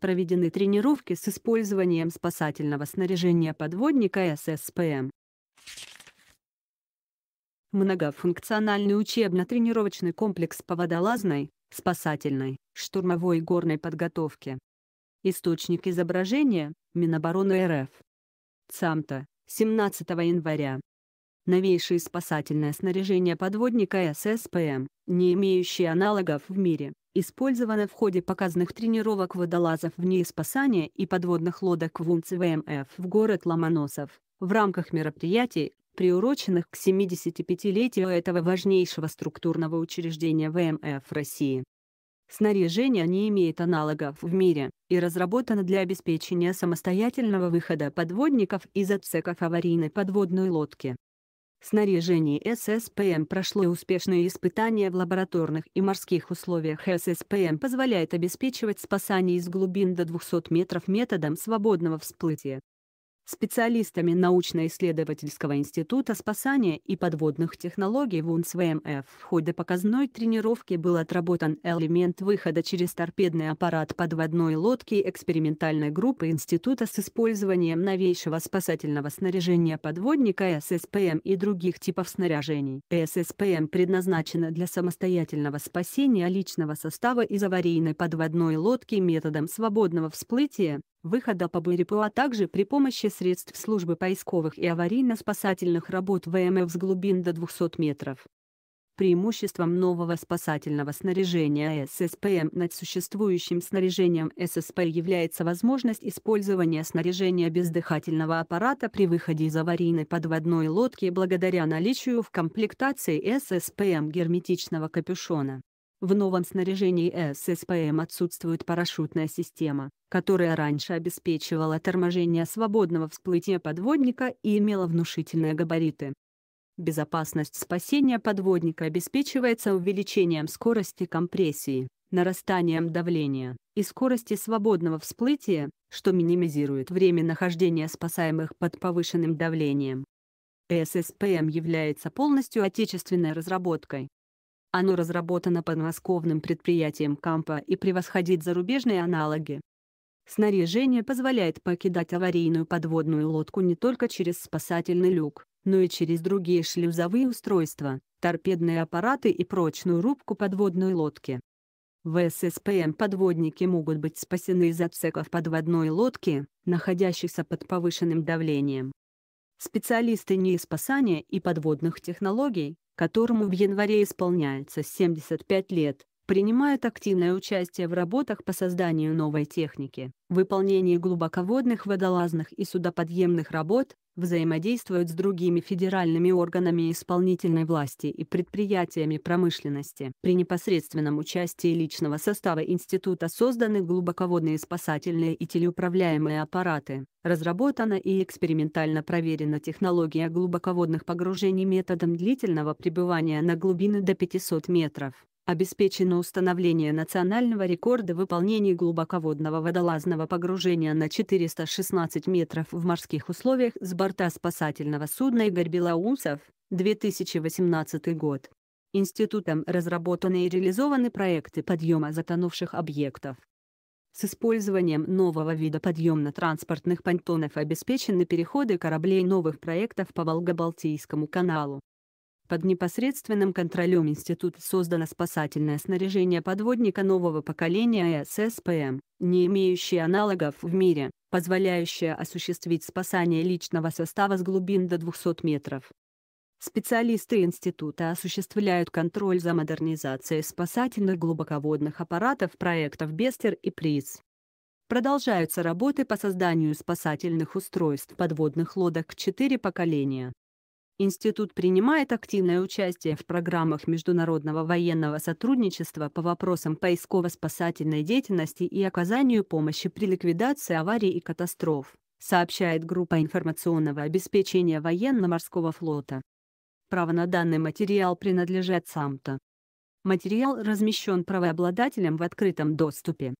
Проведены тренировки с использованием спасательного снаряжения подводника ССПМ. Эм. Многофункциональный учебно-тренировочный комплекс по водолазной, спасательной, штурмовой и горной подготовке. Источник изображения – Минобороны РФ. ЦАМТа, 17 января. Новейшее спасательное снаряжение подводника ССПМ, эм, не имеющее аналогов в мире, использована в ходе показанных тренировок водолазов в НИИ спасания и подводных лодок в УМЦВМФ в город Ломоносов в рамках мероприятий, приуроченных к 75-летию этого важнейшего структурного учреждения ВМФ России. Снаряжение не имеет аналогов в мире и разработано для обеспечения самостоятельного выхода подводников из отсеков аварийной подводной лодки. Снаряжение ССПМ прошло успешные испытания в лабораторных и морских условиях. ССПМ позволяет обеспечивать спасание из глубин до 200 метров методом свободного всплытия специалистами научно-исследовательского института спасания и подводных технологий ВУНСВМФ. В ходе показной тренировки был отработан элемент выхода через торпедный аппарат подводной лодки экспериментальной группы института с использованием новейшего спасательного снаряжения подводника ССПМ эм и других типов снаряжений. ССПМ эм предназначена для самостоятельного спасения личного состава из аварийной подводной лодки методом свободного всплытия, выхода по БРПУ, а также при помощи средств службы поисковых и аварийно-спасательных работ ВМФ с глубин до 200 метров. Преимуществом нового спасательного снаряжения ССПМ над существующим снаряжением ССП является возможность использования снаряжения бездыхательного аппарата при выходе из аварийной подводной лодки благодаря наличию в комплектации ССПМ герметичного капюшона. В новом снаряжении ССПМ отсутствует парашютная система, которая раньше обеспечивала торможение свободного всплытия подводника и имела внушительные габариты. Безопасность спасения подводника обеспечивается увеличением скорости компрессии, нарастанием давления и скорости свободного всплытия, что минимизирует время нахождения спасаемых под повышенным давлением. ССПМ является полностью отечественной разработкой, оно разработано подмосковным предприятием Кампа и превосходит зарубежные аналоги. Снаряжение позволяет покидать аварийную подводную лодку не только через спасательный люк, но и через другие шлюзовые устройства, торпедные аппараты и прочную рубку подводной лодки. В ССПМ подводники могут быть спасены из отсеков подводной лодки, находящихся под повышенным давлением. Специалисты НИИ спасания и подводных технологий которому в январе исполняется 75 лет, принимает активное участие в работах по созданию новой техники, выполнении глубоководных водолазных и судоподъемных работ, взаимодействуют с другими федеральными органами исполнительной власти и предприятиями промышленности. При непосредственном участии личного состава института созданы глубоководные спасательные и телеуправляемые аппараты. Разработана и экспериментально проверена технология глубоководных погружений методом длительного пребывания на глубины до 500 метров. Обеспечено установление национального рекорда выполнения глубоководного водолазного погружения на 416 метров в морских условиях с борта спасательного судна «Игорь Белоусов», 2018 год. Институтом разработаны и реализованы проекты подъема затонувших объектов. С использованием нового вида подъемно-транспортных понтонов обеспечены переходы кораблей новых проектов по Волго-Балтийскому каналу. Под непосредственным контролем института создано спасательное снаряжение подводника нового поколения ССПМ, не имеющее аналогов в мире, позволяющее осуществить спасание личного состава с глубин до 200 метров. Специалисты института осуществляют контроль за модернизацией спасательных глубоководных аппаратов проектов «Бестер» и «Приз». Продолжаются работы по созданию спасательных устройств подводных лодок 4 поколения. Институт принимает активное участие в программах международного военного сотрудничества по вопросам поисково-спасательной деятельности и оказанию помощи при ликвидации аварий и катастроф, сообщает Группа информационного обеспечения военно-морского флота. Право на данный материал принадлежит САМТО. Материал размещен правообладателем в открытом доступе.